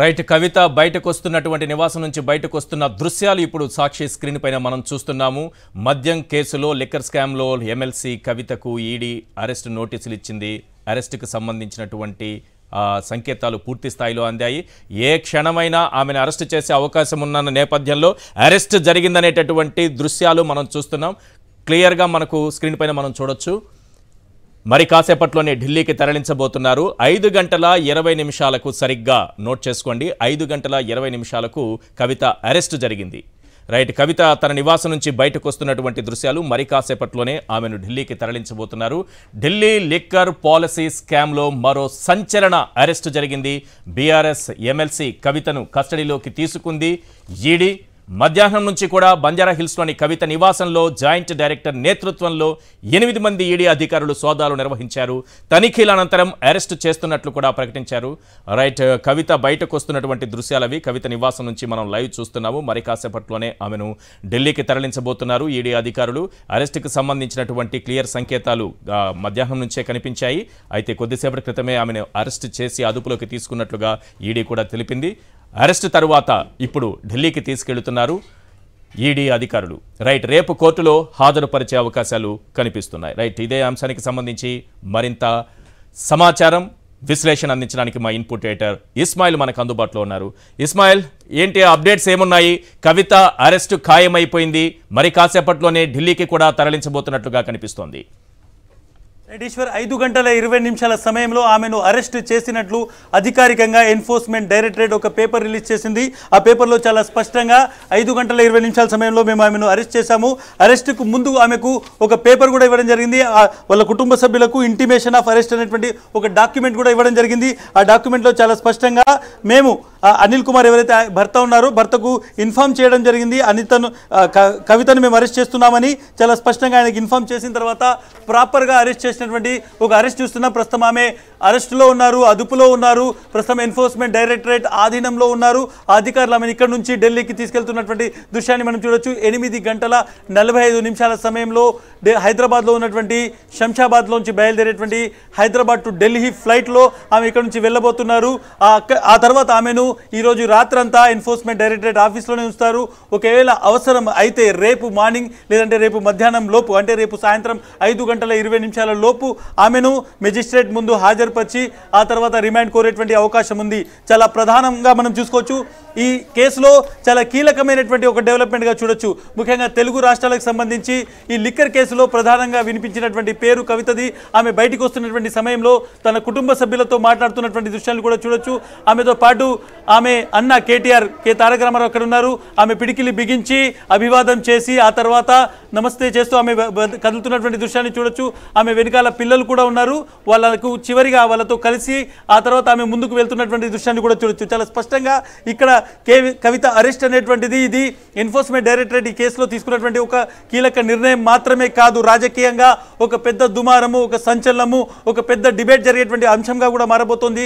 right కవిత బయటకు వస్తున్నటువంటి నివాసం నుంచి బయటకు వస్తున్న దృశ్యాలు ఇప్పుడు సాక్షి స్క్రీన్ పైన మనం చూస్తున్నాము మద్యం కేసులో లిక్కర్ స్కామ్లో ఎమ్మెల్సీ కవితకు ఈడీ అరెస్ట్ నోటీసులు ఇచ్చింది అరెస్టుకు సంబంధించినటువంటి సంకేతాలు పూర్తి స్థాయిలో అందాయి ఏ క్షణమైనా ఆమెను అరెస్ట్ చేసే అవకాశం ఉన్న నేపథ్యంలో అరెస్ట్ జరిగిందనేటటువంటి దృశ్యాలు మనం చూస్తున్నాం క్లియర్గా మనకు స్క్రీన్ పైన మనం చూడొచ్చు మరి కాసేపట్లోనే ఢిల్లీకి తరలించబోతున్నారు ఐదు గంటల ఇరవై నిమిషాలకు సరిగ్గా నోట్ చేసుకోండి ఐదు గంటల ఇరవై నిమిషాలకు కవిత అరెస్ట్ జరిగింది రైట్ కవిత తన నివాసం నుంచి బయటకు వస్తున్నటువంటి దృశ్యాలు మరి కాసేపట్లోనే ఆమెను ఢిల్లీకి తరలించబోతున్నారు ఢిల్లీ లిక్కర్ పాలసీ స్కామ్లో మరో సంచలన అరెస్టు జరిగింది బీఆర్ఎస్ ఎమ్మెల్సీ కవితను కస్టడీలోకి తీసుకుంది ఈడీ మధ్యాహ్నం నుంచి కూడా బంజారా హిల్స్లోని కవిత నివాసంలో జాయింట్ డైరెక్టర్ నేతృత్వంలో ఎనిమిది మంది ఈడీ అధికారులు సోదాలు నిర్వహించారు తనిఖీల అనంతరం అరెస్ట్ చేస్తున్నట్లు కూడా ప్రకటించారు రైట్ కవిత బయటకు వస్తున్నటువంటి దృశ్యాలవి కవిత నివాసం నుంచి మనం లైవ్ చూస్తున్నాము మరి కాసేపట్లోనే ఆమెను ఢిల్లీకి తరలించబోతున్నారు ఈడీ అధికారులు అరెస్ట్కి సంబంధించినటువంటి క్లియర్ సంకేతాలు మధ్యాహ్నం నుంచే కనిపించాయి అయితే కొద్దిసేపటి క్రితమే ఆమెను అరెస్ట్ చేసి అదుపులోకి తీసుకున్నట్లుగా ఈడీ కూడా తెలిపింది అరెస్టు తరువాత ఇప్పుడు ఢిల్లీకి తీసుకెళ్తున్నారు ఈడీ అధికారులు రైట్ రేపు కోర్టులో హాజరుపరిచే అవకాశాలు కనిపిస్తున్నాయి రైట్ ఇదే అంశానికి సంబంధించి మరింత సమాచారం విశ్లేషణ అందించడానికి మా ఇన్పుట్ ఎయిటర్ ఇస్మాయిల్ మనకు అందుబాటులో ఉన్నారు ఇస్మాయిల్ ఏంటి అప్డేట్స్ ఏమున్నాయి కవిత అరెస్టు ఖాయమైపోయింది మరి కాసేపట్లోనే ఢిల్లీకి కూడా తరలించబోతున్నట్లుగా కనిపిస్తోంది నటేశ్వర్ ఐదు గంటల ఇరవై నిమిషాల సమయంలో ఆమెను అరెస్ట్ చేసినట్లు అధికారికంగా ఎన్ఫోర్స్మెంట్ డైరెక్టరేట్ ఒక పేపర్ రిలీజ్ చేసింది ఆ పేపర్లో చాలా స్పష్టంగా ఐదు గంటల ఇరవై నిమిషాల సమయంలో మేము ఆమెను అరెస్ట్ చేశాము అరెస్ట్కు ముందు ఆమెకు ఒక పేపర్ కూడా ఇవ్వడం జరిగింది వాళ్ళ కుటుంబ సభ్యులకు ఇంటిమేషన్ ఆఫ్ అరెస్ట్ అనేటువంటి ఒక డాక్యుమెంట్ కూడా ఇవ్వడం జరిగింది ఆ డాక్యుమెంట్లో చాలా స్పష్టంగా మేము అనిల్ కుమార్ ఎవరైతే భర్త ఉన్నారో భర్తకు ఇన్ఫామ్ చేయడం జరిగింది అనితను కవితను మేము అరెస్ట్ చేస్తున్నామని చాలా స్పష్టంగా ఆయనకు ఇన్ఫామ్ చేసిన తర్వాత ప్రాపర్గా అరెస్ట్ చేసి చేసినటువంటి ఒక అరెస్ట్ చూస్తున్నాం ప్రస్తుతం ఆమె అరెస్టులో ఉన్నారు అదుపులో ఉన్నారు ప్రస్తుతం ఎన్ఫోర్స్మెంట్ డైరెక్టరేట్ ఆధీనంలో ఉన్నారు అధికారులు ఆమెను ఇక్కడ నుంచి ఢిల్లీకి తీసుకెళ్తున్నటువంటి దృశ్యాన్ని మనం చూడొచ్చు ఎనిమిది గంటల నలభై నిమిషాల సమయంలో హైదరాబాద్లో ఉన్నటువంటి శంషాబాద్లోంచి బయలుదేరేటువంటి హైదరాబాద్ టు ఢిల్లీ ఫ్లైట్లో ఆమె ఇక్కడ నుంచి వెళ్ళబోతున్నారు ఆ తర్వాత ఆమెను ఈరోజు రాత్రంతా ఎన్ఫోర్స్మెంట్ డైరెక్టరేట్ ఆఫీస్లోనే ఉంచుతారు ఒకవేళ అవసరం అయితే రేపు మార్నింగ్ లేదంటే రేపు మధ్యాహ్నం లోపు అంటే రేపు సాయంత్రం ఐదు గంటల ఇరవై నిమిషాల లోపు ఆమెను మెజిస్ట్రేట్ ముందు హాజరుపరిచి ఆ తర్వాత రిమాండ్ కోరేటువంటి అవకాశం ఉంది చాలా ప్రధానంగా మనం చూసుకోవచ్చు ఈ కేసులో చాలా కీలకమైనటువంటి ఒక డెవలప్మెంట్గా చూడొచ్చు ముఖ్యంగా తెలుగు రాష్ట్రాలకు సంబంధించి ఈ లిక్కర్ కేసులో ప్రధానంగా వినిపించినటువంటి పేరు కవితది ఆమె బయటకు వస్తున్నటువంటి సమయంలో తన కుటుంబ సభ్యులతో మాట్లాడుతున్నటువంటి దృశ్యాలను కూడా చూడొచ్చు ఆమెతో పాటు ఆమె అన్న కేటీఆర్ కే తారక రామారావు అక్కడ ఉన్నారు ఆమె పిడికిలి బిగించి అభివాదం చేసి ఆ తర్వాత నమస్తే చేస్తూ ఆమె కదులుతున్నటువంటి దృశ్యాన్ని చూడొచ్చు ఆమె వెనకాల పిల్లలు కూడా ఉన్నారు వాళ్ళకు చివరిగా వాళ్ళతో కలిసి ఆ తర్వాత ఆమె ముందుకు వెళ్తున్నటువంటి దృశ్యాన్ని కూడా చూడొచ్చు చాలా స్పష్టంగా ఇక్కడ కవిత అరెస్ట్ అనేటువంటిది ఇది ఎన్ఫోర్స్మెంట్ డైరెక్టరేట్ ఈ కేసులో తీసుకున్నటువంటి ఒక కీలక నిర్ణయం మాత్రమే కాదు రాజకీయంగా ఒక పెద్ద దుమారము ఒక సంచలనము ఒక పెద్ద డిబేట్ జరిగేటువంటి అంశంగా కూడా మారబోతోంది